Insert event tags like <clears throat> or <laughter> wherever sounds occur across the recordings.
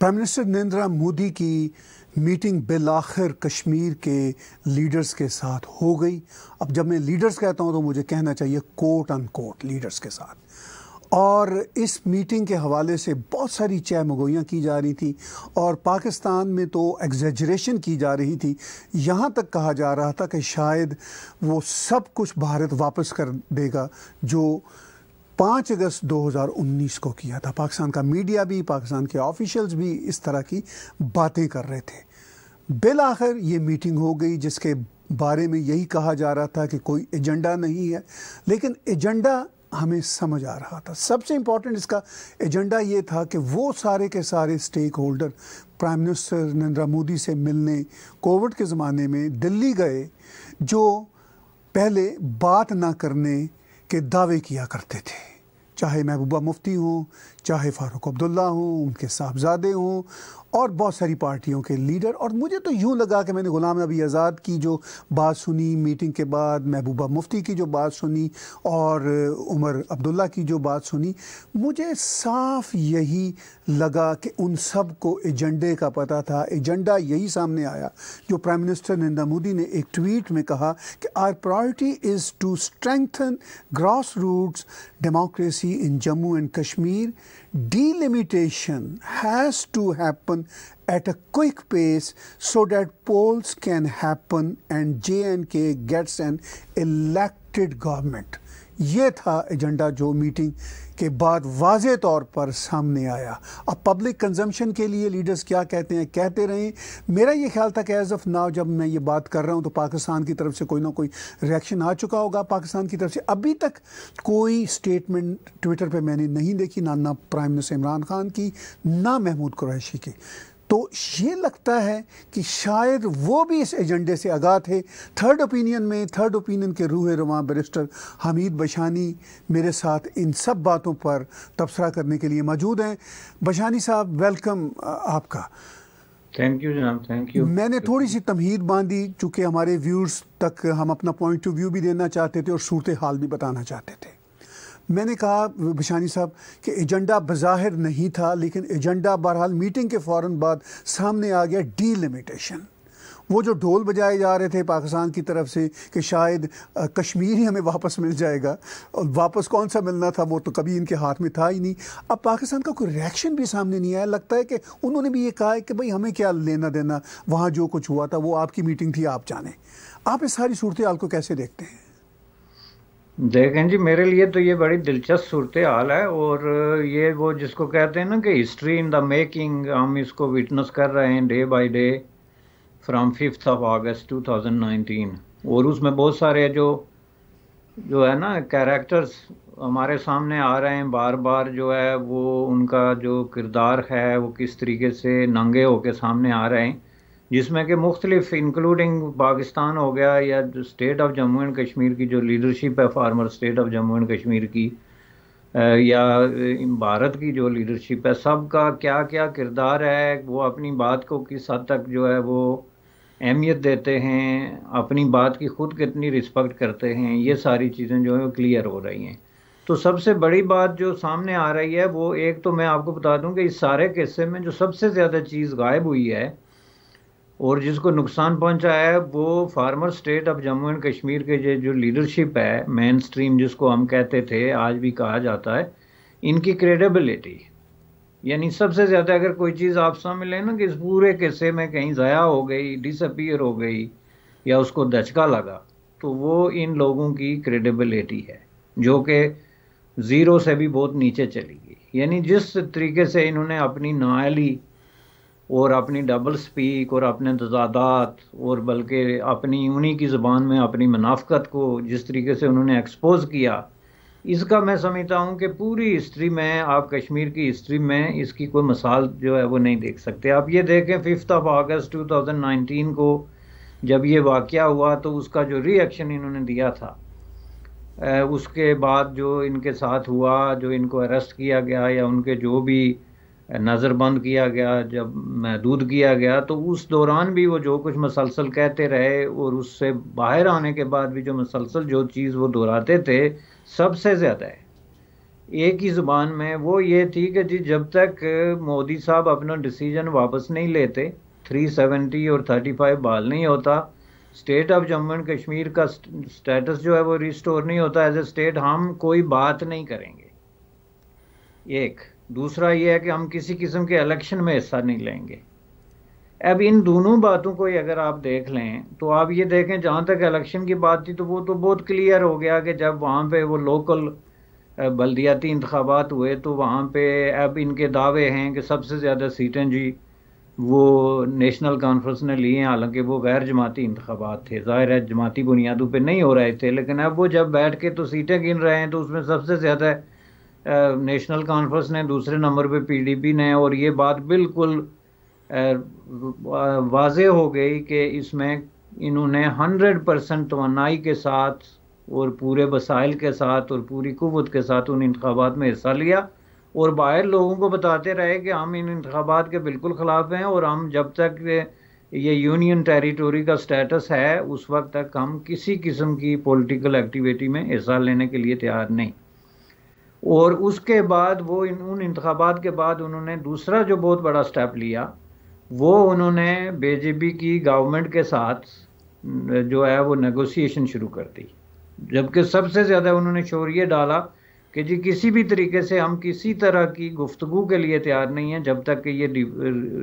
Prime minister Narendra Modi की meeting बिलाखिर Kashmir के leaders के साथ हो गई अब जब मैं लीडर्स कहता हूँ तो मुझे कहना चाहिए कोट अन कोट लीडर्स के साथ और इस मीटिंग के हवाले से बहुत सारी चय मगोइयाँ की जा रही थी और पाकिस्तान में तो एग्जेजरेशन की जा रही थी यहाँ तक कहा जा रहा था कि शायद वो सब कुछ भारत वापस कर देगा जो पाँच अगस्त 2019 को किया था पाकिस्तान का मीडिया भी पाकिस्तान के ऑफिशियल्स भी इस तरह की बातें कर रहे थे बिल आखिर ये मीटिंग हो गई जिसके बारे में यही कहा जा रहा था कि कोई एजेंडा नहीं है लेकिन एजेंडा हमें समझ आ रहा था सबसे इम्पॉर्टेंट इसका एजेंडा ये था कि वो सारे के सारे stakeholder prime minister Narendra Modi से मिलने कोविड के ज़माने में दिल्ली गए जो पहले बात ना करने के दावे किया करते थे चाहे महबूबा मुफ्ती हों चाहे फ़ारूक अब्दुल्ला हों उनके साहबजादे हों और बहुत सारी पार्टियों के लीडर और मुझे तो यूँ लगा कि मैंने गुलाम नबी आज़ाद की जो बात सुनी मीटिंग के बाद महबूबा मुफ्ती की जो बात सुनी और उमर अब्दुल्ला की जो बात सुनी मुझे साफ यही लगा कि उन सब को एजेंडे का पता था एजेंडा यही सामने आया जो प्राइम मिनिस्टर नरेंद्र मोदी ने एक ट्वीट में कहा कि our priority is to strengthen grass roots democracy in Jammu and Kashmir delimitation has to happen at a quick pace so that polls can happen and JNK gets an elected government. ये था agenda जो meeting के बाद was तौर पर सामने आया अब पब्लिक कंजम्पशन के लिए लीडर्स क्या कहते हैं कहते रहें मेरा ये ख्याल था कि एज ऑफ नाउ जब मैं ये बात कर रहा हूँ तो पाकिस्तान की तरफ से कोई ना कोई रिएक्शन आ चुका होगा पाकिस्तान की तरफ से अभी तक कोई स्टेटमेंट ट्विटर पर मैंने नहीं देखी ना ना प्राइम मिनिस्टर इमरान खान की ना महमूद क्रैशी की तो ये लगता है कि शायद वो भी इस एजेंडे से आगा थे थर्ड ओपिनियन में थर्ड ओपिनियन के रूह रुमा बैरिस्टर हमीद बशानी मेरे साथ इन सब बातों पर तबसरा करने के लिए मौजूद हैं बशानी साहब वेलकम आपका थैंक यू जनाब थैंक यू मैंने थोड़ी सी तमहीद बांधी चूँकि हमारे व्यूर्स तक हम अपना पॉइंट ऑफ व्यू भी देना चाहते थे और सूरत हाल भी बताना चाहते थे मैंने कहा बिशानी साहब कि एजेंडा बज़ाहिर नहीं था लेकिन एजेंडा बहरहाल मीटिंग के फ़ौर बाद सामने आ गया डीलिमिटेशन वो जो ढोल बजाए जा रहे थे पाकिस्तान की तरफ से कि शायद कश्मीर ही हमें वापस मिल जाएगा और वापस कौन सा मिलना था वो तो कभी इनके हाथ में था ही नहीं अब पाकिस्तान का कोई रिएक्शन भी सामने नहीं आया लगता है कि उन्होंने भी ये कहा है कि भाई हमें क्या लेना देना वहाँ जो कुछ हुआ था वो आपकी मीटिंग थी आप जाने आप इस सारी सूरत को कैसे देखते हैं देखें जी मेरे लिए तो ये बड़ी दिलचस्प सूरत हाल है और ये वो जिसको कहते हैं ना कि हिस्ट्री इन द मेकिंग हम इसको विटनेस कर रहे हैं day by day from fifth of August 2019 और उसमें बहुत सारे जो जो है ना कैरेक्टर्स हमारे सामने आ रहे हैं बार बार जो है वो उनका जो किरदार है वो किस तरीके से नंगे होके सामने आ रहे हैं जिसमें कि मुख्तलिफ इंक्लूडिंग पाकिस्तान हो गया या state of Jammu and Kashmir की जो लीडरशिप है former state of Jammu and Kashmir की या भारत की जो लीडरशिप है सब का क्या क्या किरदार है वो अपनी बात को किस हद तक जो है वो अहमियत देते हैं अपनी बात की खुद कितनी रिस्पेक्ट करते हैं ये सारी चीज़ें जो है वो क्लियर हो रही हैं तो सबसे बड़ी बात जो सामने आ रही है वो एक तो मैं आपको बता दूं कि इस सारे किस्से में जो सबसे ज़्यादा चीज़ गायब हुई है और जिसको नुकसान पहुंचा है वो former state of Jammu and Kashmir के जो लीडरशिप है मेन स्ट्रीम जिसको हम कहते थे आज भी कहा जाता है इनकी क्रेडिबिलिटी यानी सबसे ज़्यादा अगर कोई चीज़ आप समझ लें ना कि इस पूरे किस्से में कहीं ज़ाया हो गई डिसअपियर हो गई या उसको दचका लगा तो वो इन लोगों की क्रेडिबिलिटी है जो कि ज़ीरो से भी बहुत नीचे चली गई यानी जिस तरीके से इन्होंने अपनी नाली और अपनी डबल स्पीक और अपने तजादात और बल्कि अपनी उन्हीं की ज़बान में अपनी मुनाफ़त को जिस तरीके से उन्होंने एक्सपोज़ किया इसका मैं समझता हूँ कि पूरी हिस्ट्री में आप कश्मीर की हिस्ट्री में इसकी कोई मिसाल जो है वो नहीं देख सकते आप ये देखें फिफ्थ ऑफ अगस्त 2019 को जब ये वाक़ हुआ तो उसका जो रिएक्शन इन्होंने दिया था उसके बाद जो इनके साथ हुआ जो इनको अरेस्ट किया गया या उनके जो भी नज़रबंद किया गया जब महदूद किया गया तो उस दौरान भी वो जो कुछ मसलसल कहते रहे और उससे बाहर आने के बाद भी जो मसलसल जो चीज़ वो दोहराते थे सबसे ज़्यादा है एक ही ज़ुबान में वो ये थी कि जी जब तक मोदी साहब अपना डिसीजन वापस नहीं लेते 370 और 35 बाल नहीं होता state of Jammu and Kashmir का स्टेटस जो है वो रिस्टोर नहीं होता एज ए स्टेट हम कोई बात नहीं करेंगे एक दूसरा ये है कि हम किसी किस्म के इलेक्शन में हिस्सा नहीं लेंगे अब इन दोनों बातों को अगर आप देख लें तो आप ये देखें जहाँ तक इलेक्शन की बात थी तो वो तो बहुत क्लियर हो गया कि जब वहाँ पे वो लोकल बल्दियाती इंतबात हुए तो वहाँ पे अब इनके दावे हैं कि सबसे ज़्यादा सीटें जी वो नेशनल कॉन्फ्रेंस ने लिए हैं हालांकि वो गैर जमाती इंतबात थे ज़ाहिर है जमाती बुनियादों पर नहीं हो रहे थे लेकिन अब वो जब बैठ के तो सीटें गिन रहे हैं तो उसमें सबसे ज़्यादा नेशनल कॉन्फ्रेंस ने दूसरे नंबर पे पीडीपी ने और ये बात बिल्कुल वाज हो गई कि इसमें इन्होंने हंड्रेड परसेंट तो के साथ और पूरे वसाइल के साथ और पूरी कुत के साथ उन इंतबात में हिस्सा लिया और बाहर लोगों को बताते रहे कि हम इन इंतबात के बिल्कुल ख़िलाफ़ हैं और हम जब तक ये यूनियन टेरिटोरी का स्टेटस है उस वक्त तक हम किसी किस्म की पॉलिटिकल एक्टिविटी में हिस्सा लेने के लिए तैयार नहीं और उसके बाद वो इन उन इंतबात के बाद उन्होंने दूसरा जो बहुत बड़ा स्टेप लिया वो उन्होंने बीजेपी की गवर्नमेंट के साथ जो है वो नेगोशिएशन शुरू कर दी जबकि सबसे ज़्यादा उन्होंने शोर ये डाला कि जी किसी भी तरीके से हम किसी तरह की गुफ्तु के लिए तैयार नहीं हैं जब तक कि ये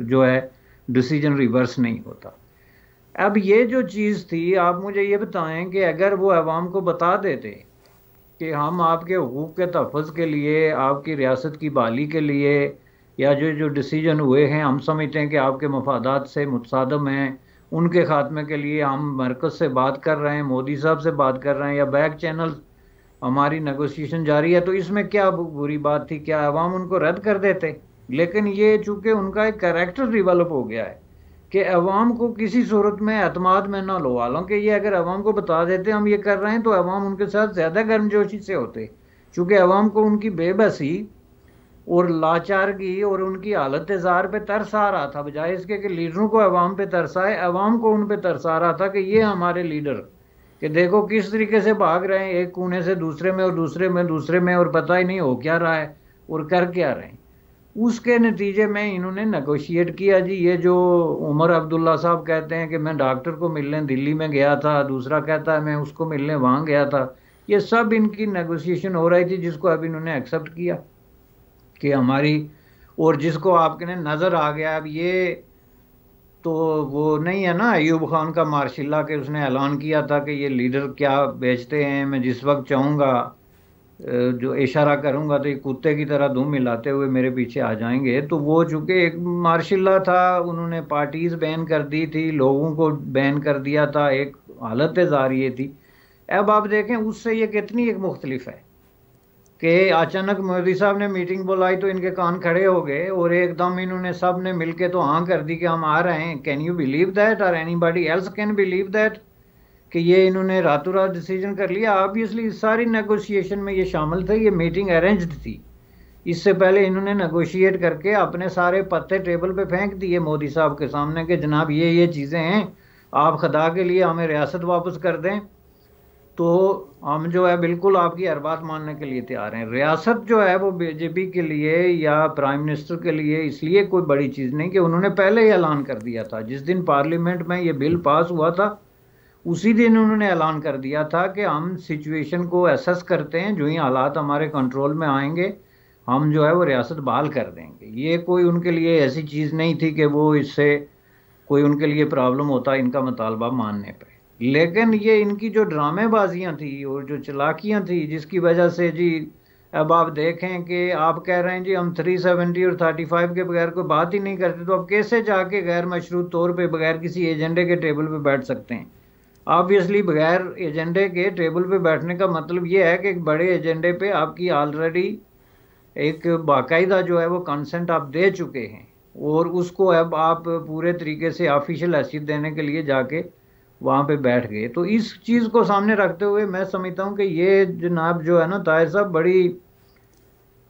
जो है डिसीजन रिवर्स नहीं होता अब ये जो चीज़ थी आप मुझे ये बताएं कि अगर वो आवाम को बता देते कि हम आपके हकूक़ के तहफ़ के लिए आपकी रियासत की बहाली के लिए या जो जो डिसीजन हुए हैं हम समझते हैं कि आपके मफादात से मुतदम हैं उनके खात्मे के लिए हम मरकज़ से बात कर रहे हैं मोदी साहब से बात कर रहे हैं या बैक चैनल हमारी नगोशिएशन जारी है तो इसमें क्या बुरी बात थी क्या आवाम उनको रद्द कर देते लेकिन ये चूंकि उनका एक करेक्टर डिवेलप हो गया है कि अवाम को किसी सूरत में अतमाद में ना लो हालांकि ये अगर अवाम को बता देते हम ये कर रहे हैं तो अवाम उनके साथ ज़्यादा गर्मजोशी से होते चूँकि अवाम को उनकी बेबसी और लाचारगी और उनकी हालत इजहार पर तरस आ रहा था बजाय इसके कि लीडरों को अवाम पे तरस आए अवाम को उन पर तरस आ रहा था कि ये हमारे लीडर कि देखो किस तरीके से भाग रहे हैं एक कोने से दूसरे में और दूसरे में दूसरे में और पता ही नहीं हो क्या रहा है और कर क्या रहे हैं उसके नतीजे में इन्होंने नगोशिएट किया जी ये जो उमर अब्दुल्ला साहब कहते हैं कि मैं डॉक्टर को मिलने दिल्ली में गया था दूसरा कहता है मैं उसको मिलने वहाँ गया था ये सब इनकी नेगोशिएशन हो रही थी जिसको अब इन्होंने एक्सेप्ट किया कि हमारी और जिसको आपके ने नज़र आ गया अब ये तो वो नहीं है ना अयूब खान का मार्शिला के उसने ऐलान किया था कि ये लीडर क्या बेचते हैं मैं जिस वक्त चाहूँगा जो इशारा करूंगा तो एक कुत्ते की तरह धूम मिलाते हुए मेरे पीछे आ जाएंगे तो वो चूंकि एक मार्शल्ला था उन्होंने पार्टीज बैन कर दी थी लोगों को बैन कर दिया था एक हालत जा रही थी अब आप देखें उससे ये कितनी एक मुख्तलिफ है कि अचानक मोदी साहब ने मीटिंग बुलाई तो इनके कान खड़े हो गए और एकदम इन्होंने सब ने मिल के तो हाँ कर दी कि हम आ रहे हैं कैन यू बिलीव दैट और anybody else can believe that कि ये इन्होंने रातों रात डिसीजन कर लिया ऑब्वियसली सारी नेगोशिएशन में ये शामिल थे ये मीटिंग अरेंज्ड थी इससे पहले इन्होंने नेगोशिएट करके अपने सारे पत्ते टेबल पे फेंक दिए मोदी साहब के सामने कि जनाब ये ये चीज़ें हैं आप खदा के लिए हमें रियासत वापस कर दें तो हम जो है बिल्कुल आपकी हर बात मानने के लिए तैयार हैं रियासत जो है वो बीजेपी के लिए या प्राइम मिनिस्टर के लिए इसलिए कोई बड़ी चीज़ नहीं कि उन्होंने पहले ही ऐलान कर दिया था जिस दिन पार्लियामेंट में ये बिल पास हुआ था उसी दिन उन्होंने ऐलान कर दिया था कि हम सिचुएशन को एसेस करते हैं जो ही हालात हमारे कंट्रोल में आएंगे हम जो है वो रियासत बहाल कर देंगे ये कोई उनके लिए ऐसी चीज़ नहीं थी कि वो इससे कोई उनके लिए प्रॉब्लम होता इनका मुतालबा मानने पर लेकिन ये इनकी जो ड्रामेबाजियाँ थी और जो चलाकियाँ थी जिसकी वजह से जी अब आप देखें कि आप कह रहे हैं जी हम 370 और 35 के बगैर कोई बात ही नहीं करते तो अब कैसे जाके गैर मशरूत तौर पे बगैर किसी एजेंडे के टेबल पे बैठ सकते हैं ऑब्वियसली बगैर एजेंडे के टेबल पे बैठने का मतलब ये है कि बड़े एजेंडे पे आपकी ऑलरेडी एक बाकायदा जो है वो कंसेंट आप दे चुके हैं और उसको अब आप पूरे तरीके से ऑफिशियल हैसियत देने के लिए जाके वहाँ पे बैठ गए तो इस चीज़ को सामने रखते हुए मैं समझता हूँ कि ये जनाब जो है ना ताहिर साहब बड़ी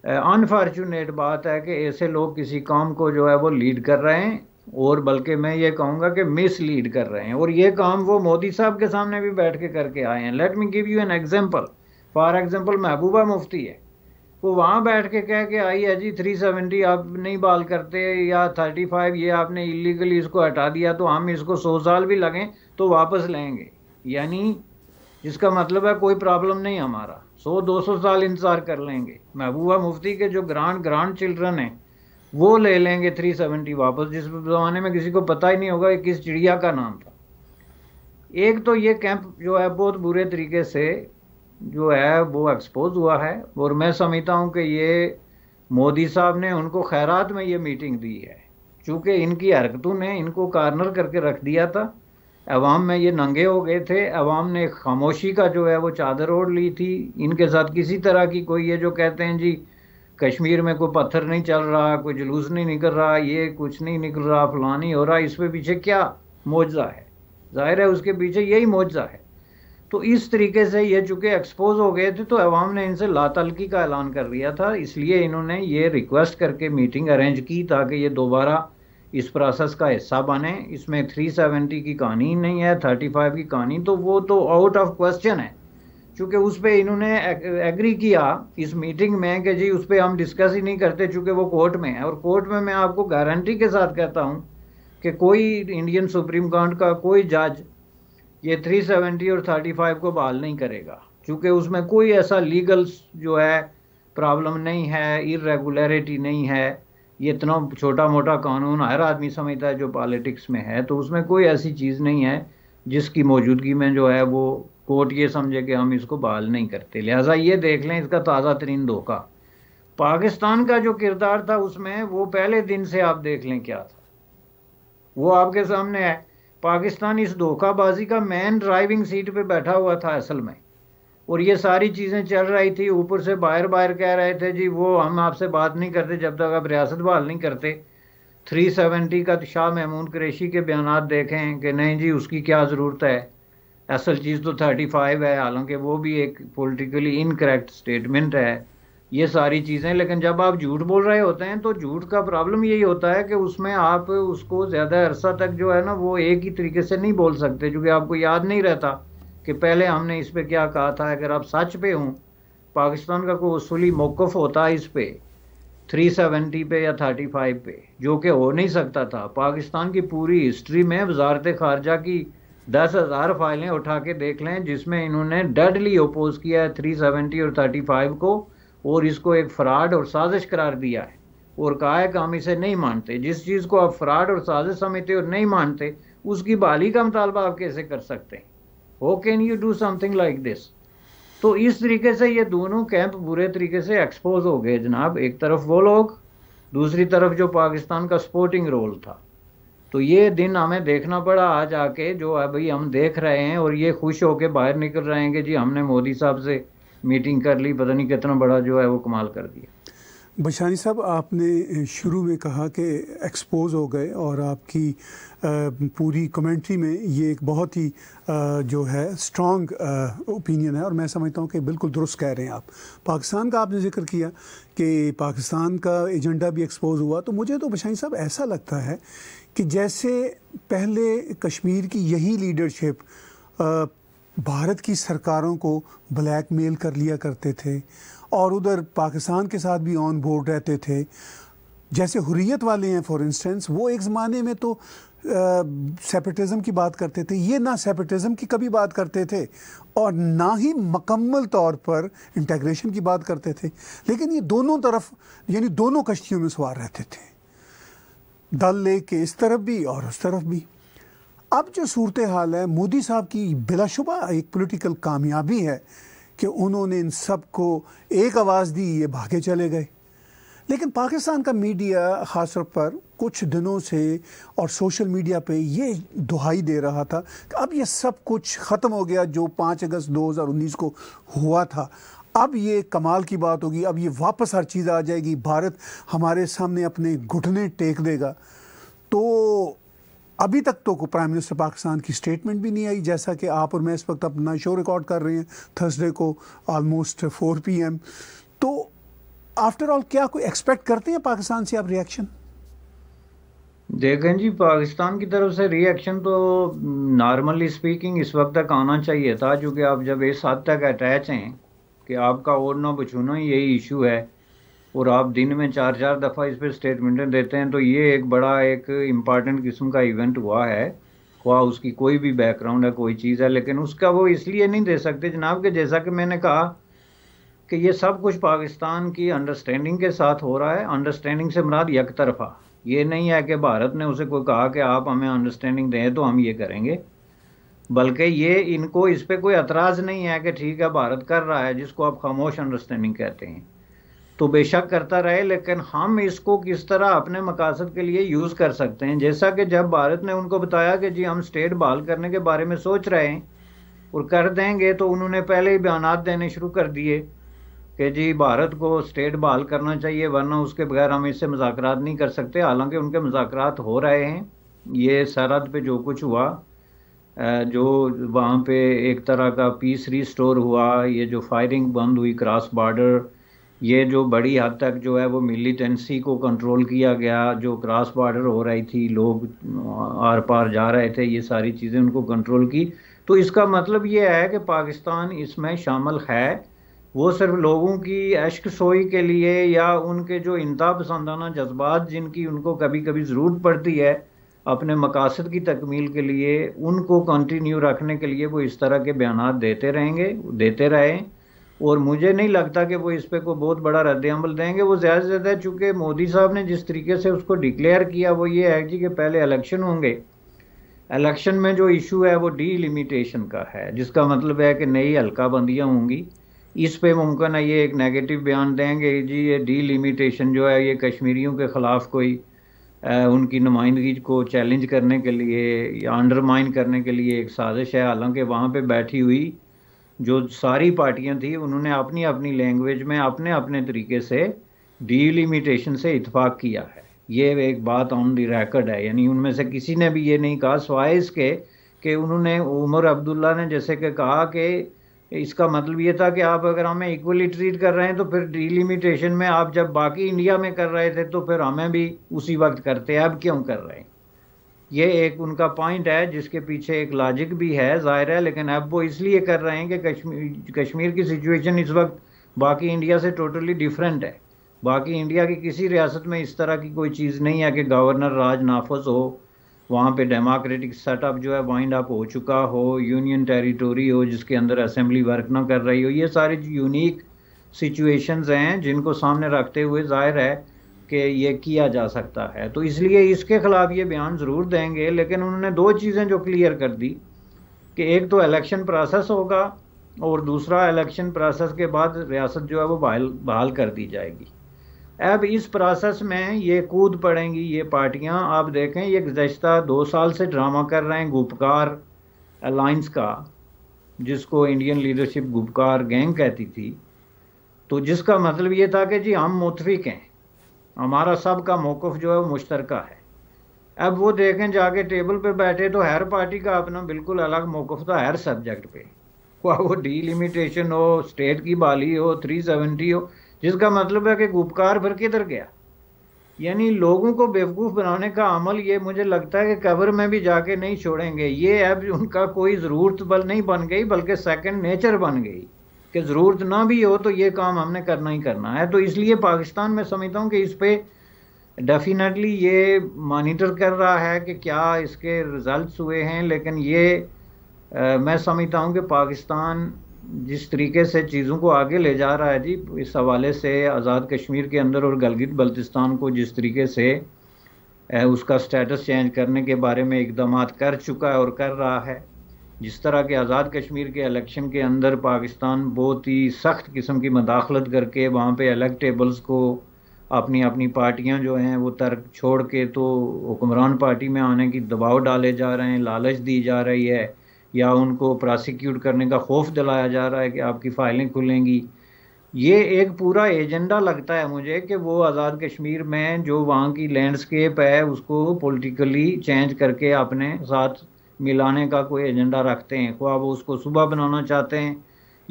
अनफॉर्चुनेट बात है कि ऐसे लोग किसी काम को जो है वो लीड कर रहे हैं और बल्कि मैं ये कहूँगा कि मिसलीड कर रहे हैं और ये काम वो मोदी साहब के सामने भी बैठ के करके आए हैं let me give you an example for example Mehbooba Mufti है वो वहाँ बैठ के कह के आई है जी थ्री सेवेंटी आप नहीं बाल करते या थर्टी फाइव ये आपने इलीगली इसको हटा दिया तो हम इसको सौ साल भी लगें तो वापस लेंगे यानी इसका मतलब है कोई प्रॉब्लम नहीं हमारा सौ दो सौ साल इंतज़ार कर लेंगे महबूबा मुफ्ती के जो ग्रांड ग्रांड चिल्ड्रन हैं वो ले लेंगे 370 वापस जिस ज़माने में किसी को पता ही नहीं होगा कि किस चिड़िया का नाम था एक तो ये कैंप जो है बहुत बुरे तरीके से जो है वो एक्सपोज हुआ है और मैं समझता हूँ कि ये मोदी साहब ने उनको खैरात में ये मीटिंग दी है चूँकि इनकी हरकतों ने इनको कार्नर करके रख दिया था अवाम में ये नंगे हो गए थे अवाम ने खामोशी का जो है वो चादर ओढ़ ली थी इनके साथ किसी तरह की कोई ये जो कहते हैं जी कश्मीर में कोई पत्थर नहीं चल रहा कोई जुलूस नहीं निकल रहा ये कुछ नहीं निकल रहा फलान नहीं हो रहा इसके पीछे क्या मुआवजा है जाहिर है उसके पीछे यही मुआवजा है तो इस तरीके से ये चूँकि एक्सपोज हो गए थे तो अवाम ने इनसे लातलकी का ऐलान कर लिया था इसलिए इन्होंने ये रिक्वेस्ट करके मीटिंग अरेंज की ताकि ये दोबारा इस प्रोसेस का हिस्सा बने इसमें 370 की कहानी नहीं है 35 की कहानी तो वो तो आउट ऑफ क्वेश्चन है चूँकि उस पर इन्होंने एग्री किया इस मीटिंग में कि जी उस पर हम डिस्कस ही नहीं करते चूँकि वो कोर्ट में है और कोर्ट में मैं आपको गारंटी के साथ कहता हूँ कि कोई इंडियन सुप्रीम कोर्ट का कोई जज ये 370 और 35 को बहाल नहीं करेगा चूंकि उसमें कोई ऐसा लीगल जो है प्रॉब्लम नहीं है इरेगुलरिटी नहीं है ये इतना छोटा मोटा कानून हर आदमी समझता है जो पॉलिटिक्स में है तो उसमें कोई ऐसी चीज़ नहीं है जिसकी मौजूदगी में जो है वो कोर्ट ये समझे कि हम इसको बहाल नहीं करते लिहाजा ये देख लें इसका ताज़ा तरीन धोखा पाकिस्तान का जो किरदार था उसमें वो पहले दिन से आप देख लें क्या था वो आपके सामने है पाकिस्तान इस धोखाबाजी का मैन ड्राइविंग सीट पे बैठा हुआ था असल में और ये सारी चीज़ें चल रही थी ऊपर से बाहर बाहर कह रहे थे जी वो हम आपसे बात नहीं करते जब तक आप रियासत बहाल नहीं करते 370 का शाह महमूद क्रेशी के बयान देखें कि नहीं जी उसकी क्या ज़रूरत है असल चीज़ तो 35 है हालांकि वो भी एक पॉलिटिकली इनकरेक्ट स्टेटमेंट है ये सारी चीज़ें लेकिन जब आप झूठ बोल रहे होते हैं तो झूठ का प्रॉब्लम यही होता है कि उसमें आप उसको ज़्यादा अरसा तक जो है ना वो एक ही तरीके से नहीं बोल सकते क्योंकि आपको याद नहीं रहता कि पहले हमने इस पर क्या कहा था अगर आप सच पे हों पाकिस्तान का कोई असूली मौक़ होता है इस पर थ्री सेवेंटी पे या थर्टी फाइव पे जो कि हो नहीं सकता था पाकिस्तान की पूरी हिस्ट्री में वजारत खारजा की दस हज़ार फाइलें उठा के देख लें जिसमें इन्होंने डडली अपोज किया है थ्री सेवेंटी और थर्टी फाइव को और इसको एक फ्रॉड और साजिश करार दिया है और कहा है कि हम इसे नहीं मानते जिस चीज़ को आप फ्रॉड और साजिश समझते और नहीं मानते उसकी बहाली का मुतालबा आप कैसे कर सकते हैं हो can you do something like this तो इस तरीके से ये दोनों कैंप बुरे तरीके से एक्सपोज हो गए जनाब एक तरफ वो लोग दूसरी तरफ जो पाकिस्तान का सपोर्टिंग रोल था तो ये दिन हमें देखना पड़ा आज आके जो अभी हम देख रहे हैं और ये खुश होके बाहर निकल रहे हैं कि जी हमने मोदी साहब से मीटिंग कर ली पता नहीं कितना बड़ा जो है वो कमाल कर दिया बशानी साहब आपने शुरू में कहा कि एक्सपोज हो गए और आपकी पूरी कमेंट्री में ये एक बहुत ही जो है स्ट्रॉन्ग ओपिनियन है और मैं समझता हूँ कि बिल्कुल दुरुस्त कह रहे हैं आप पाकिस्तान का आपने जिक्र किया कि पाकिस्तान का एजेंडा भी एक्सपोज हुआ तो मुझे तो बशानी साहब ऐसा लगता है कि जैसे पहले कश्मीर की यही लीडरशिप भारत की सरकारों को ब्लैकमेल कर लिया करते थे और उधर पाकिस्तान के साथ भी ऑन बोर्ड रहते थे जैसे हुरियत वाले हैं फॉर इंस्टेंस वो एक ज़माने में तो सेपरेटिज्म की बात करते थे ये ना सेपरेटिज्म की कभी बात करते थे और ना ही मकम्मल तौर पर इंटेग्रेशन की बात करते थे लेकिन ये दोनों तरफ यानी दोनों कश्तियों में सवार रहते थे दल ले के इस तरफ भी और उस तरफ भी अब जो सूरत हाल है मोदी साहब की बिलाशुबा एक पोलिटिकल कामयाबी है कि उन्होंने इन सब को एक आवाज़ दी ये भागे चले गए लेकिन पाकिस्तान का मीडिया तौर पर कुछ दिनों से और सोशल मीडिया पे ये दुहाई दे रहा था कि अब ये सब कुछ ख़त्म हो गया जो 5 अगस्त 2019 को हुआ था अब ये कमाल की बात होगी अब ये वापस हर चीज़ आ जाएगी भारत हमारे सामने अपने घुटने टेक देगा तो अभी तक तो प्राइम मिनिस्टर पाकिस्तान की स्टेटमेंट भी नहीं आई जैसा कि आप और मैं इस वक्त अपना शो रिकॉर्ड कर रहे हैं थर्सडे को ऑलमोस्ट फोर पी एम तो आफ्टर ऑल क्या कोई एक्सपेक्ट करते हैं पाकिस्तान से आप रिएक्शन देखें जी पाकिस्तान की तरफ से रिएक्शन तो नॉर्मली स्पीकिंग इस वक्त तक आना चाहिए था क्योंकि आप जब इस हद तक अटैच हैं कि आपका और ना बछूना यही इशू है और आप दिन में चार चार दफ़ा इस पर स्टेटमेंटें देते हैं तो ये एक बड़ा एक इम्पॉर्टेंट किस्म का इवेंट हुआ है हुआ उसकी कोई भी बैकग्राउंड है कोई चीज़ है लेकिन उसका वो इसलिए नहीं दे सकते जनाब के जैसा कि मैंने कहा कि ये सब कुछ पाकिस्तान की अंडरस्टैंडिंग के साथ हो रहा है अंडरस्टैंडिंग से मराद यक तरफा ये नहीं है कि भारत ने उसे कोई कहा कि आप हमें अंडरस्टैंडिंग दें तो हम ये करेंगे बल्कि ये इनको इस पर कोई एतराज़ नहीं है कि ठीक है भारत कर रहा है जिसको आप खामोश अंडरस्टैंडिंग कहते हैं तो बेशक करता रहे लेकिन हम इसको किस तरह अपने मकासद के लिए यूज़ कर सकते हैं जैसा कि जब भारत ने उनको बताया कि जी हम स्टेट बहाल करने के बारे में सोच रहे हैं और कर देंगे तो उन्होंने पहले ही बयान देने शुरू कर दिए कि जी भारत को स्टेट बहाल करना चाहिए वरना उसके बगैर हम इससे मुजाकर नहीं कर सकते हालांकि उनके मुजाकर हो रहे हैं ये सरहद पे जो कुछ हुआ जो वहाँ पे एक तरह का पीस रिस्टोर हुआ ये जो फायरिंग बंद हुई क्रॉस बॉर्डर ये जो बड़ी हद तक जो है वो मिलिटेंसी को कंट्रोल किया गया जो क्रॉस बॉर्डर हो रही थी लोग आर पार जा रहे थे ये सारी चीज़ें उनको कंट्रोल की तो इसका मतलब ये है कि पाकिस्तान इसमें शामिल है वो सिर्फ लोगों की अश्क सोई के लिए या उनके जो इंतहा पसंदाना जज्बात जिनकी उनको कभी कभी ज़रूरत पड़ती है अपने मकासद की तकमील के लिए उनको कंटिन्यू रखने के लिए वो इस तरह के बयान देते रहेंगे देते रहे और मुझे नहीं लगता कि वो इस पर कोई बहुत बड़ा रद्द अमल देंगे वो ज़्यादा से ज़्यादा चूँकि मोदी साहब ने जिस तरीके से उसको डिक्लेयर किया वो ये है जी कि पहले इलेक्शन होंगे इलेक्शन में जो इशू है वो डीलिमिटेशन का है जिसका मतलब है कि नई हल्का बंदियाँ होंगी इस पे मुमकिन है ये एक नेगेटिव बयान देंगे जी ये डीलिमिटेशन जो है ये कश्मीरियों के ख़िलाफ़ कोई उनकी नुमाइंदगी को चैलेंज करने के लिए या अंडरमाइन करने के लिए एक साजिश है हालांकि वहाँ पे बैठी हुई जो सारी पार्टियाँ थी उन्होंने अपनी अपनी लैंग्वेज में अपने अपने तरीके से डीलिमिटेशन से इतफाक़ किया है ये एक बात ऑन द रिकॉर्ड है यानी उनमें से किसी ने भी ये नहीं कहा सवाए इसके कि उन्होंने उमर अब्दुल्ला ने जैसे कि कहा कि इसका मतलब ये था कि आप अगर हमें इक्वली ट्रीट कर रहे हैं तो फिर डिलिमिटेशन में आप जब बाकी इंडिया में कर रहे थे तो फिर हमें भी उसी वक्त करते हैं अब क्यों कर रहे हैं ये एक उनका पॉइंट है जिसके पीछे एक लॉजिक भी है ज़ाहिर है लेकिन अब वो इसलिए कर रहे हैं कि कश्मीर कश्मीर की सिचुएशन इस वक्त बाकी इंडिया से टोटली डिफरेंट है बाकी इंडिया की किसी रियासत में इस तरह की कोई चीज़ नहीं है कि गवर्नर राज नाफज हो वहाँ पे डेमोक्रेटिक सेटअप जो है वाइंड अप हो चुका हो यूनियन टेरिटोरी हो जिसके अंदर असेंबली वर्क ना कर रही हो ये सारे यूनिक सिचुएशंस हैं जिनको सामने रखते हुए जाहिर है कि ये किया जा सकता है तो इसलिए इसके ख़िलाफ़ ये बयान ज़रूर देंगे लेकिन उन्होंने दो चीज़ें जो क्लियर कर दी कि एक तो इलेक्शन प्रोसेस होगा और दूसरा इलेक्शन प्रोसेस के बाद रियासत जो है वो बहाल बहाल कर दी जाएगी अब इस प्रोसेस में ये कूद पड़ेंगी ये पार्टियां आप देखें ये गुजशत दो साल से ड्रामा कर रहे हैं गुपकार अलाइंस का जिसको इंडियन लीडरशिप गुपकार गैंग कहती थी तो जिसका मतलब ये था कि जी हम मुतफिक हैं हमारा सब का मौक़ जो है वो मुश्तरक है अब वो देखें जाके टेबल पे बैठे तो हर पार्टी का अपना बिल्कुल अलग मौक़ था हर सब्जेक्ट पे <laughs> वो डीलिमिटेशन हो स्टेट की बाली हो थ्री सेवेंटी हो जिसका मतलब है कि गुपकार फिर किधर गया यानी लोगों को बेवकूफ़ बनाने का अमल ये मुझे लगता है कि कब्र में भी जाके नहीं छोड़ेंगे ये अब उनका कोई ज़रूरत बल नहीं बन गई बल्कि सेकंड नेचर बन गई कि ज़रूरत ना भी हो तो ये काम हमने करना ही करना है तो इसलिए पाकिस्तान में समझता हूँ कि इस पर डेफिनेटली ये मॉनिटर कर रहा है कि क्या इसके रिजल्ट्स हुए हैं लेकिन ये आ, मैं समझता हूँ कि पाकिस्तान जिस तरीके से चीज़ों को आगे ले जा रहा है जी इस हवाले से आज़ाद कश्मीर के अंदर और गलगित बल्तिस्तान को जिस तरीके से उसका स्टेटस चेंज करने के बारे में इकदाम कर चुका है और कर रहा है जिस तरह के आज़ाद कश्मीर के इलेक्शन के अंदर पाकिस्तान बहुत ही सख्त किस्म की मदाखलत करके वहाँ पे इलेक्टेबल्स को अपनी अपनी पार्टियाँ जो हैं वो तर्क छोड़ के तो हुक्मरान पार्टी में आने की दबाव डाले जा रहे हैं लालच दी जा रही है या उनको प्रोसिक्यूट करने का खौफ दिलाया जा रहा है कि आपकी फाइलें खुलेंगी ये एक पूरा एजेंडा लगता है मुझे कि वो आज़ाद कश्मीर में जो वहाँ की लैंडस्केप है उसको पॉलिटिकली चेंज करके अपने साथ मिलाने का कोई एजेंडा रखते हैं ख्वाब उसको सुबह बनाना चाहते हैं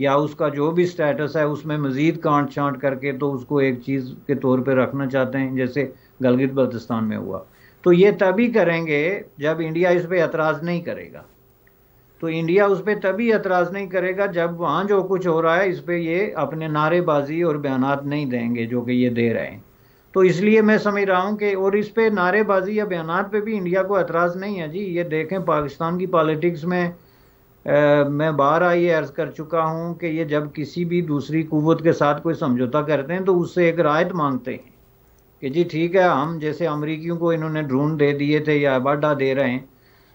या उसका जो भी स्टेटस है उसमें मज़ीद कांट छांट करके तो उसको एक चीज़ के तौर पर रखना चाहते हैं जैसे गलगित बल्तिस्तान में हुआ तो ये तभी करेंगे जब इंडिया इस पर एतराज़ नहीं करेगा तो इंडिया उस पर तभी एतराज़ नहीं करेगा जब वहाँ जो कुछ हो रहा है इस पर ये अपने नारेबाजी और बयान नहीं देंगे जो कि ये दे रहे हैं तो इसलिए मैं समझ रहा हूँ कि और इस पर नारेबाजी या बयान पे भी इंडिया को एतराज़ नहीं है जी ये देखें पाकिस्तान की पॉलिटिक्स में आ, मैं बार आई अर्ज़ कर चुका हूँ कि ये जब किसी भी दूसरी कुवत के साथ कोई समझौता करते हैं तो उससे एक रायत मांगते हैं कि जी ठीक है हम जैसे अमरीकियों को इन्होंने ड्रोन दे दिए थे या अबाडा दे रहे हैं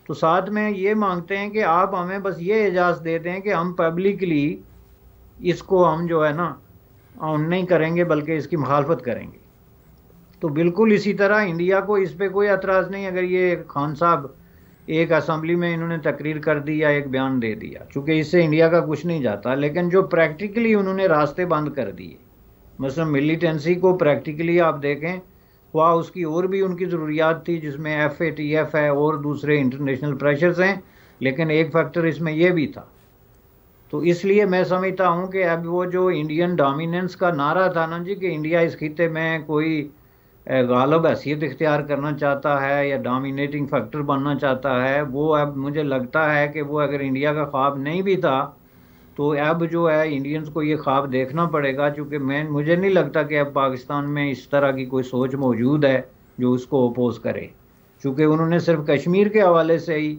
तो साथ में ये मांगते हैं कि आप हमें बस ये एजाज़ दे दें कि हम पब्लिकली इसको हम जो है ना ऑन नहीं करेंगे बल्कि इसकी मुखालफत करेंगे तो बिल्कुल इसी तरह इंडिया को इस पर कोई एतराज़ नहीं अगर ये खान साहब एक असम्बली में इन्होंने तकरीर कर दी या एक बयान दे दिया चूँकि इससे इंडिया का कुछ नहीं जाता लेकिन जो प्रैक्टिकली उन्होंने रास्ते बंद कर दिए मसलन मतलब मिलिटेंसी को प्रैक्टिकली आप देखें वहाँ उसकी और भी उनकी ज़रूरियात थी जिसमें एफ ए टी एफ है और दूसरे इंटरनेशनल प्रेशर्स हैं लेकिन एक फैक्टर इसमें यह भी था तो इसलिए मैं समझता हूँ कि अब वो जो इंडियन डोमिनेंस का नारा था ना जी कि इंडिया इस खिते में कोई गालब हैसियत इख्तियार करना चाहता है या डोमिनेटिंग फैक्टर बनना चाहता है वो अब मुझे लगता है कि वो अगर इंडिया का ख्वाब नहीं भी था तो अब जो है इंडियंस को ये ख्वाब देखना पड़ेगा चूँकि मैं मुझे नहीं लगता कि अब पाकिस्तान में इस तरह की कोई सोच मौजूद है जो उसको अपोज करे चूँकि उन्होंने सिर्फ कश्मीर के हवाले से ही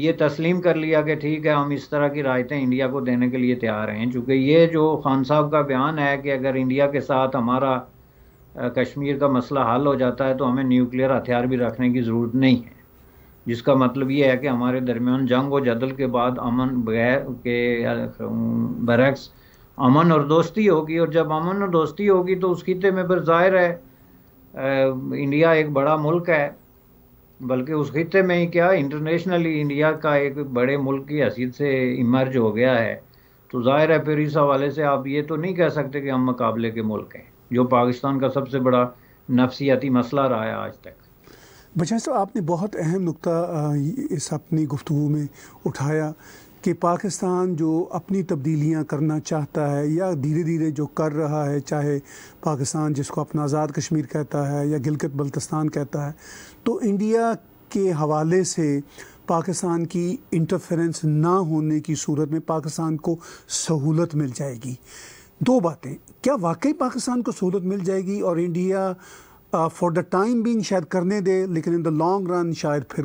ये तस्लीम कर लिया कि ठीक है हम इस तरह की रायतें इंडिया को देने के लिए तैयार हैं चूँकि ये जो खान साहब का बयान है कि अगर इंडिया के साथ हमारा कश्मीर का मसला हल हो जाता है तो हमें न्यूक्लियर हथियार भी रखने की ज़रूरत नहीं है जिसका मतलब ये है कि हमारे दरमियान जंग व जदल के बाद अमन बगैर के बरक्स अमन और दोस्ती होगी और जब अमन और दोस्ती होगी तो उस खिते में फिर ज़ाहिर है इंडिया एक बड़ा मुल्क है बल्कि उस खिते में ही क्या इंटरनेशनली इंडिया का एक बड़े मुल्क की हैसियत से इमर्ज हो गया है तो ज़ाहिर है फिर इस हवाले से आप ये तो नहीं कह सकते कि हम मुकाबले के मुल्क हैं जो पाकिस्तान का सबसे बड़ा नफसियाती मसला रहा है आज तक बचा साहब आपने बहुत अहम नुकता इस अपनी गुफ्तु में उठाया कि पाकिस्तान जो अपनी तब्दीलियां करना चाहता है या धीरे धीरे जो कर रहा है चाहे पाकिस्तान जिसको अपना आज़ाद कश्मीर कहता है या गिलगित बल्तिस्तान कहता है तो इंडिया के हवाले से पाकिस्तान की इंटरफेरेंस ना होने की सूरत में पाकिस्तान को सहूलत मिल जाएगी दो बातें क्या वाकई पाकिस्तान को सहूलत मिल जाएगी और India for the time being शायद करने दे लेकिन इन द लॉन्ग रन शायद फिर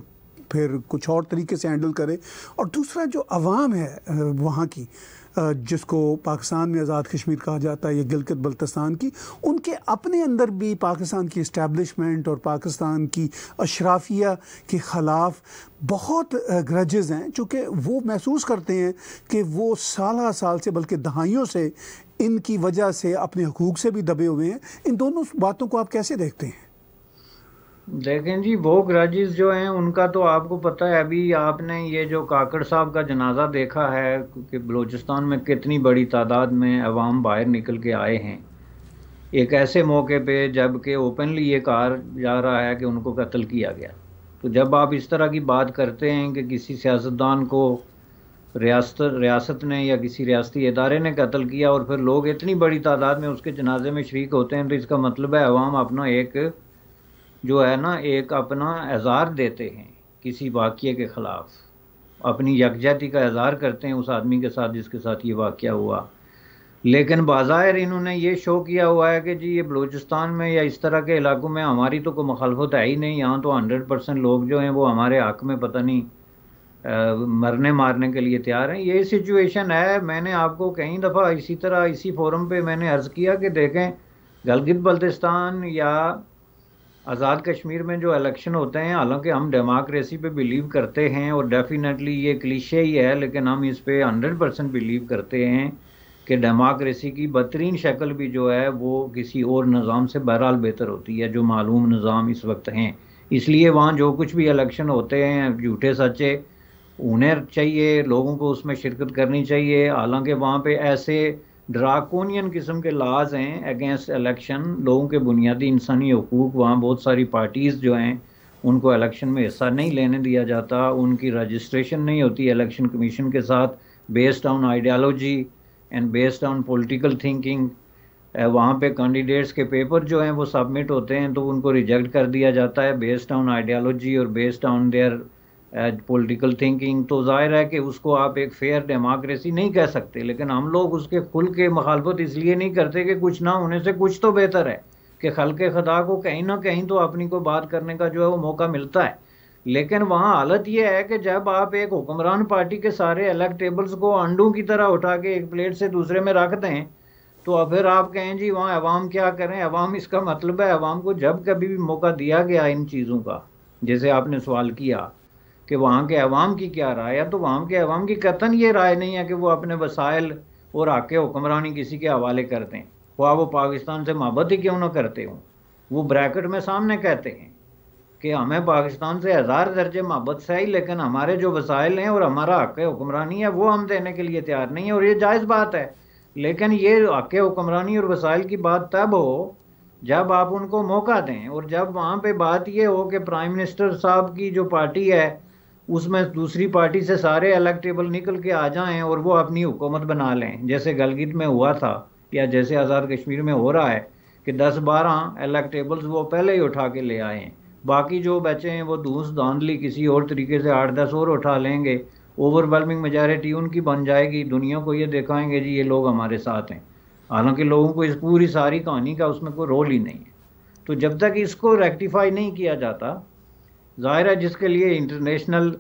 फिर कुछ और तरीके से हैंडल करे और दूसरा जो आवाम है uh, वहाँ की uh, जिसको पाकिस्तान में आज़ाद कश्मीर कहा जाता है या गिलकत बल्तिस्तान की उनके अपने अंदर भी पाकिस्तान की इस्टेबलिशमेंट और पाकिस्तान की अशराफिया के ख़िलाफ़ बहुत ग्रजेज़ uh, हैं चूँकि वो महसूस करते हैं कि वो साल साल से बल्कि दहाइयों से इनकी वजह से अपने हकूक से भी दबे हुए हैं इन दोनों बातों को आप कैसे देखते हैं देखें जी वो ग्रजिस जो हैं उनका तो आपको पता है अभी आपने ये जो काकड़ साहब का जनाजा देखा है कि बलूचिस्तान में कितनी बड़ी तादाद में अवाम बाहर निकल के आए हैं एक ऐसे मौके पे जबकि ओपनली ये कहा जा रहा है कि उनको कत्ल किया गया तो जब आप इस तरह की बात करते हैं कि किसी सियासतदान को रियासत रियासत ने या किसी रियाती इदारे ने कत्ल किया और फिर लोग इतनी बड़ी तादाद में उसके जनाजे में शरीक होते हैं तो इसका मतलब है अवाम अपना एक जो है ना एक अपना एज़ार देते हैं किसी वाक्य के ख़िलाफ़ अपनी यकजहती का इजहार करते हैं उस आदमी के साथ जिसके साथ ये वाक़ हुआ लेकिन बाज़ाहिर इन्होंने ये शो किया हुआ है कि जी ये बलूचिस्तान में या इस तरह के इलाकों में हमारी तो कोई मखालफत है ही नहीं यहाँ तो हंड्रेड परसेंट लोग जो हैं वो हमारे हक में पता नहीं मरने मारने के लिए तैयार हैं ये सिचुएशन है मैंने आपको कई दफ़ा इसी तरह इसी फोरम पे मैंने अर्ज़ किया कि देखें गलगित बल्तिस्तान या आज़ाद कश्मीर में जो इलेक्शन होते हैं हालांकि हम डेमोक्रेसी पे बिलीव करते हैं और डेफिनेटली ये क्लिशे ही है लेकिन हम इस पर हंड्रेड परसेंट बिलीव करते हैं कि डेमोक्रेसी की बदतरीन शक्ल भी जो है वो किसी और निज़ाम से बहरहाल बेहतर होती है जो मालूम निज़ाम इस वक्त हैं इसलिए वहाँ जो कुछ भी इलेक्शन होते हैं झूठे सच्चे उन्हें चाहिए लोगों को उसमें शिरकत करनी चाहिए हालांकि वहाँ पे ऐसे ड्राकोनियन किस्म के लाज हैं अगेंस्ट इलेक्शन लोगों के बुनियादी इंसानी हकूक वहाँ बहुत सारी पार्टीज़ जो हैं उनको इलेक्शन में हिस्सा नहीं लेने दिया जाता उनकी रजिस्ट्रेशन नहीं होती इलेक्शन कमीशन के साथ based on ideology and based on political thinking वहाँ पे कैंडिडेट्स के पेपर जो हैं वो सबमिट होते हैं तो उनको रिजेक्ट कर दिया जाता है बेस्ड ऑन आइडियालॉजी और based on their political thinking तो जाहिर है कि उसको आप एक फेयर डेमोक्रेसी नहीं कह सकते लेकिन हम लोग उसके खुल के मखालफत इसलिए नहीं करते कि कुछ ना होने से कुछ तो बेहतर है कि खल के खदा को कहीं ना कहीं तो अपनी को बात करने का जो है वो मौका मिलता है लेकिन वहाँ हालत यह है कि जब आप एक हुक्मरान पार्टी के सारे इलेक्टेबल्स को अंडों की तरह उठा के एक प्लेट से दूसरे में रख दें तो फिर आप कहें जी वहाँ अवाम क्या करें अवाम इसका मतलब है अवाम को जब कभी भी मौका दिया गया इन चीज़ों का जैसे आपने सवाल किया कि वहाँ के अवाम की क्या राय है तो वहाँ के अवाम की कतन ये राय नहीं है कि वो अपने वसाइल और आके हुक्मरानी किसी के हवाले करते हैं ख्वा वो पाकिस्तान से मोहब्बत ही क्यों ना करते हों वो ब्रैकेट में सामने कहते हैं कि हमें पाकिस्तान से हज़ार दर्जे मोहब्बत से आई लेकिन हमारे जो वसाइल हैं और हमारा हक हुक्मरानी है वो हम देने के लिए तैयार नहीं है और ये जायज़ बात है लेकिन ये हक हुक्मरानी और वसाइल की बात तब हो जब आप उनको मौका दें और जब वहाँ पे बात ये हो कि प्राइम मिनिस्टर साहब की जो पार्टी है उसमें दूसरी पार्टी से सारे इलेक्टेबल निकल के आ जाएं और वो अपनी हुकूमत बना लें जैसे गलगित में हुआ था या जैसे आज़ाद कश्मीर में हो रहा है कि दस बारह इलेक्टेबल्स वो पहले ही उठा के ले आए हैं बाकी जो बचे हैं वो धूस धांधली किसी और तरीके से आठ दस और उठा लेंगे ओवरवेलमिंग मेजॉरिटी उनकी बन जाएगी दुनिया को ये दिखाएंगे जी ये लोग हमारे साथ हैं हालांकि लोगों को इस पूरी सारी कहानी का उसमें कोई रोल ही नहीं है तो जब तक इसको रेक्टिफाई नहीं किया जाता ज़ाहिर है जिसके लिए इंटरनेशनल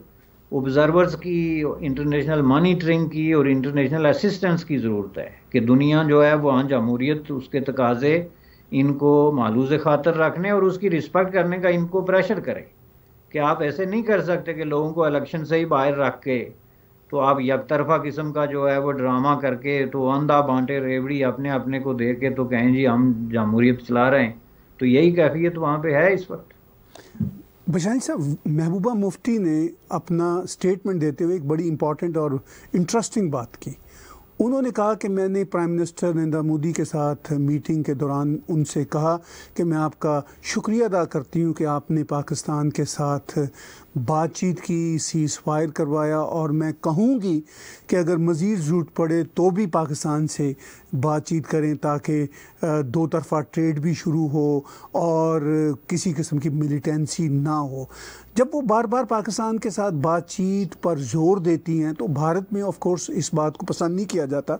ऑब्जर्वर्स की इंटरनेशनल मॉनिटरिंग की और इंटरनेशनल असिस्टेंस की ज़रूरत है कि दुनिया जो है वहाँ जमहूरीत उसके तकाजे इनको मालूज खातर रखने और उसकी रिस्पेक्ट करने का इनको प्रेशर करें कि आप ऐसे नहीं कर सकते कि लोगों को इलेक्शन से ही बाहर रख के तो आप यकतरफा किस्म का जो है वो ड्रामा करके तो अंधा बांटे रेवड़ी अपने अपने को दे के तो कहें जी हम जमहूरियत चला रहे हैं तो यही कैफियत वहाँ पर है इस वक्त बशाह साहब महबूबा मुफ्ती ने अपना स्टेटमेंट देते हुए एक बड़ी इम्पॉर्टेंट और इंटरेस्टिंग बात की उन्होंने कहा कि मैंने प्राइम मिनिस्टर नरेंद्र मोदी के साथ मीटिंग के दौरान उनसे कहा कि मैं आपका शुक्रिया अदा करती हूँ कि आपने पाकिस्तान के साथ बातचीत की सीज फायर करवाया और मैं कहूँगी कि अगर मज़ीद जरूरत पड़े तो भी पाकिस्तान से बातचीत करें ताकि दो तरफ़ा ट्रेड भी शुरू हो और किसी किस्म की मिलिटेंसी ना हो जब वो बार बार पाकिस्तान के साथ बातचीत पर जोर देती हैं तो भारत में ऑफ कोर्स इस बात को पसंद नहीं किया जाता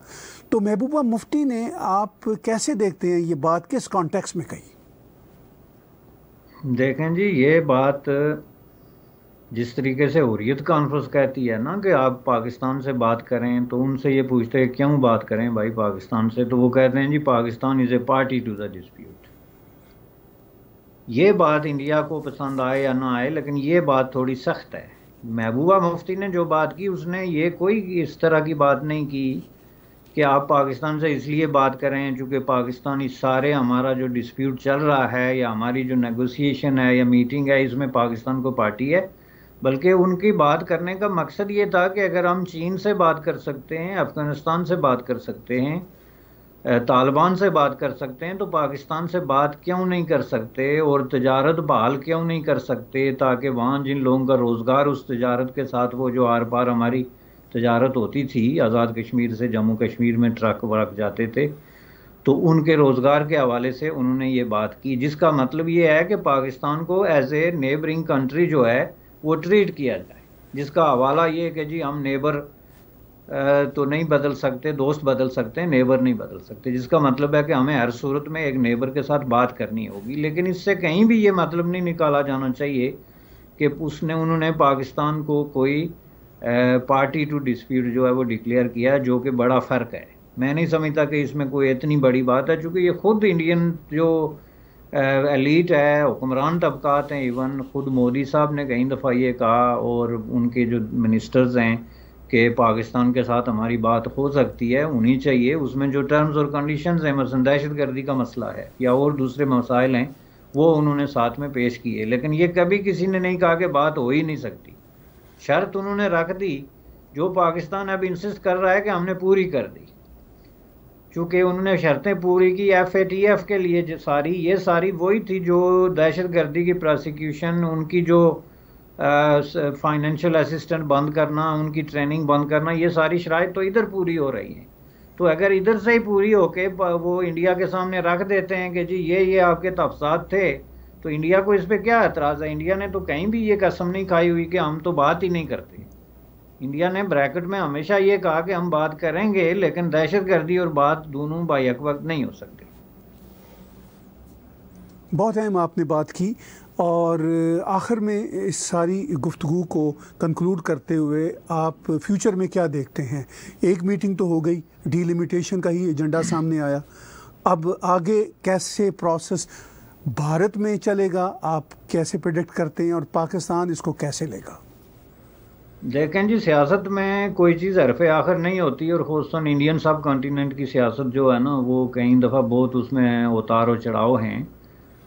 तो महबूबा मुफ्ती ने आप कैसे देखते हैं ये बात किस कॉन्टेक्स में कही देखें जी ये बात जिस तरीके से हुरियत कॉन्फ्रेंस कहती है ना कि आप पाकिस्तान से बात करें तो उनसे ये पूछते हैं क्यों बात करें भाई पाकिस्तान से तो वो कहते हैं जी Pakistan is a party to the dispute ये बात इंडिया को पसंद आए या ना आए लेकिन ये बात थोड़ी सख्त है महबूबा मुफ्ती ने जो बात की उसने ये कोई इस तरह की बात नहीं की कि आप पाकिस्तान से इसलिए बात करें चूँकि पाकिस्तानी सारे हमारा जो डिस्प्यूट चल रहा है या हमारी जो नेगोशिएशन है या मीटिंग है इसमें पाकिस्तान को पार्टी है बल्कि उनकी बात करने का मकसद ये था कि अगर हम चीन से बात कर सकते हैं अफ़गानिस्तान से बात कर सकते हैं तालिबान से बात कर सकते हैं तो पाकिस्तान से बात क्यों नहीं कर सकते और तजारत बहाल क्यों नहीं कर सकते ताकि वहाँ जिन लोगों का रोज़गार उस तजारत के साथ वो जो आर पार हमारी तजारत होती थी आज़ाद कश्मीर से जम्मू कश्मीर में ट्रक वरक जाते थे तो उनके रोज़गार के हवाले से उन्होंने ये बात की जिसका मतलब ये है कि पाकिस्तान को एज ए नेबरिंग कंट्री जो है वो ट्रीट किया जाए जिसका हवाला ये है कि जी हम नेबर तो नहीं बदल सकते दोस्त बदल सकते नेबर नहीं बदल सकते जिसका मतलब है कि हमें हर सूरत में एक नेबर के साथ बात करनी होगी लेकिन इससे कहीं भी ये मतलब नहीं निकाला जाना चाहिए कि उसने उन्होंने पाकिस्तान को कोई पार्टी टू डिस्प्यूट जो है वो डिक्लेयर किया जो कि बड़ा फ़र्क है मैं नहीं समझता कि इसमें कोई इतनी बड़ी बात है चूँकि ये खुद इंडियन जो एलिट है हुक्मरान तबकात हैं इवन ख़ुद मोदी साहब ने कई दफ़ा ये कहा और उनके जो मिनिस्टर्स हैं कि पाकिस्तान के साथ हमारी बात हो सकती है उन्हीं चाहिए उसमें जो टर्म्स और कंडीशन हैं मसल दहशत गर्दी का मसला है या और दूसरे मसाइल हैं वो उन्होंने साथ में पेश किए लेकिन ये कभी किसी ने नहीं कहा कि बात हो ही नहीं सकती शर्त उन्होंने रख दी जो पाकिस्तान अब इंसिस्ट कर रहा है कि हमने पूरी कर दी चूँकि उन्होंने शर्तें पूरी की एफ ए टी एफ के लिए जो सारी ये सारी वही थी जो दहशत गर्दी की प्रोसिक्यूशन उनकी जो फाइनेंशियल असिस्टेंट बंद करना उनकी ट्रेनिंग बंद करना ये सारी शराइ तो इधर पूरी हो रही है तो अगर इधर से ही पूरी होके वो इंडिया के सामने रख देते हैं कि जी ये ये आपके तफसात थे तो इंडिया को इस पर क्या एतराज़ है इंडिया ने तो कहीं भी ये कसम नहीं खाई हुई कि हम तो बात ही नहीं करते इंडिया ने ब्रैकेट में हमेशा ये कहा कि हम बात करेंगे लेकिन दहशतगर्दी और बात दोनों बायक वक्त नहीं हो सकती बहुत अहम आपने बात की और आखिर में इस सारी गुफ्तु को कंक्लूड करते हुए आप फ्यूचर में क्या देखते हैं एक मीटिंग तो हो गई डीलिमिटेशन का ही एजेंडा सामने आया अब आगे कैसे प्रोसेस भारत में चलेगा आप कैसे प्रडिक्ट करते हैं और पाकिस्तान इसको कैसे लेगा देखें जी सियासत में कोई चीज़ हरफ आखिर नहीं होती और ख़ुसन इंडियन सब कॉन्टीनेंट की सियासत जो है ना वो कई दफ़ा बहुत उसमें उतार और चढ़ाव हैं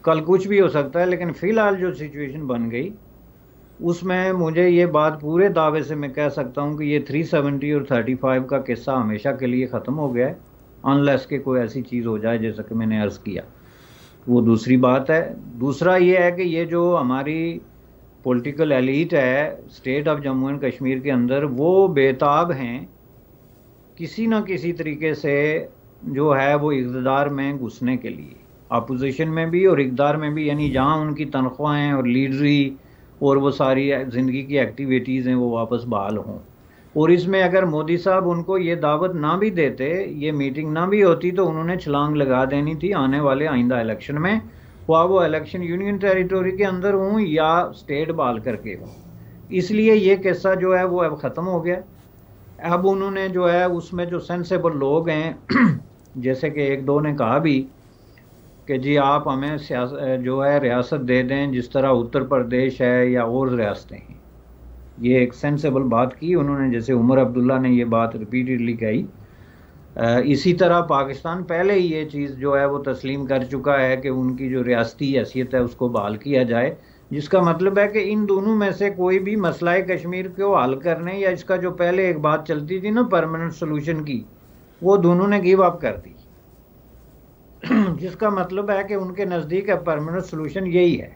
कल कुछ भी हो सकता है लेकिन फ़िलहाल जो सिचुएशन बन गई उसमें मुझे ये बात पूरे दावे से मैं कह सकता हूँ कि ये 370 और 35 का किस्सा हमेशा के लिए ख़त्म हो गया है अनलेस के कोई ऐसी चीज़ हो जाए जैसा कि मैंने अर्ज़ किया वो दूसरी बात है दूसरा ये है कि ये जो हमारी पॉलिटिकल एलिट है state of Jammu and Kashmir के अंदर वो बेताब हैं किसी ना किसी तरीके से जो है वो इकदार में घुसने के लिए अपोजिशन में भी और इकदार में भी यानी जहाँ उनकी तनख्वाहें और लीडरी और वो सारी ज़िंदगी की एक्टिविटीज़ हैं वो वापस बहाल हों और इसमें अगर मोदी साहब उनको ये दावत ना भी देते ये मीटिंग ना भी होती तो उन्होंने छलांग लगा देनी थी आने वाले आइंदा इलेक्शन में ख्वा वो इलेक्शन यूनियन टेरिटोरी के अंदर हूँ या स्टेट बाल करके हूँ इसलिए ये किस्सा जो है वो अब ख़त्म हो गया अब उन्होंने जो है उसमें जो सेंसेबल लोग हैं <clears throat> जैसे कि एक दो ने कहा भी कि जी आप हमें जो है रियासत दे दें जिस तरह उत्तर प्रदेश है या और रियासतें हैं ये एक सेंसेबल बात की उन्होंने जैसे उमर अब्दुल्ला ने ये बात रिपीटेडली कही इसी तरह पाकिस्तान पहले ही ये चीज़ जो है वो तस्लीम कर चुका है कि उनकी जो रियासती हैसियत है उसको बहाल किया जाए जिसका मतलब है कि इन दोनों में से कोई भी मसला कश्मीर को हल करने या इसका जो पहले एक बात चलती थी ना परमानेंट सोल्यूशन की वो दोनों ने गिव अप कर दी <clears throat> जिसका मतलब है कि उनके नज़दीक परमानेंट सोल्यूशन यही है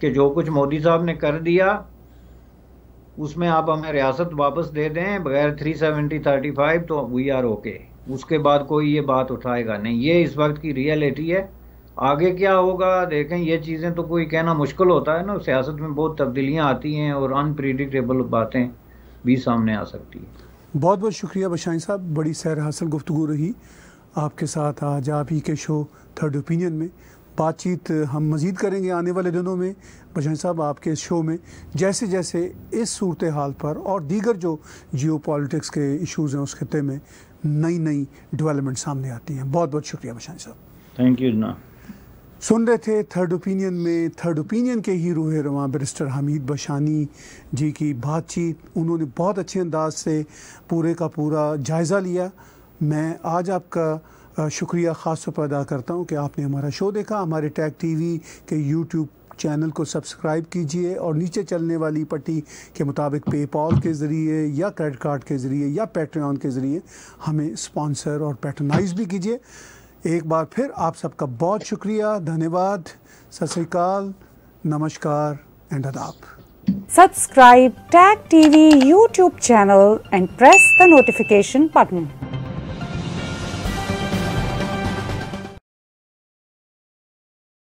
कि जो कुछ मोदी साहब ने कर दिया उसमें आप हमें रियासत वापस दे दें बगैर थ्री सेवेंटी थर्टी फाइव तो वी आर ओके उसके बाद कोई ये बात उठाएगा नहीं ये इस वक्त की रियलिटी है आगे क्या होगा देखें ये चीज़ें तो कोई कहना मुश्किल होता है ना सियासत में बहुत तब्दीलियाँ आती हैं और अनप्रिडिक्टेबल बातें भी सामने आ सकती हैं बहुत बहुत शुक्रिया बशाई साहब बड़ी सैर हासिल गुफ्तु रही आपके साथ आज आप ही के शो थर्ड ओपिनियन में बातचीत हम मज़ीद करेंगे आने वाले दिनों में बजन साहब आपके इस शो में जैसे जैसे इस सूरत हाल पर और दीगर जो जियो पॉलिटिक्स के इशूज़ हैं उस खत्े में नई नई डेवलपमेंट सामने आती हैं बहुत बहुत शुक्रिया बशान साहब थैंक यू सुन रहे थे थर्ड ओपिनियन में थर्ड ओपिनियन के ही रूह रवान बरिस्टर हमीद बशानी जी की बातचीत उन्होंने बहुत अच्छे अंदाज से पूरे का पूरा जायज़ा लिया मैं आज आपका शुक्रिया ख़ास तौर पर अदा करता हूँ कि आपने हमारा शो देखा हमारे टैग टीवी के यूट्यूब चैनल को सब्सक्राइब कीजिए और नीचे चलने वाली पट्टी के मुताबिक पेपॉल के ज़रिए या क्रेडिट कार्ड के ज़रिए या पेट्रियन के ज़रिए हमें स्पॉन्सर और पैटर्नाइज भी कीजिए एक बार फिर आप सबका बहुत शुक्रिया धन्यवाद सत नमस्कार एंड अदाब Subscribe Tag TV YouTube channel and press the notification button.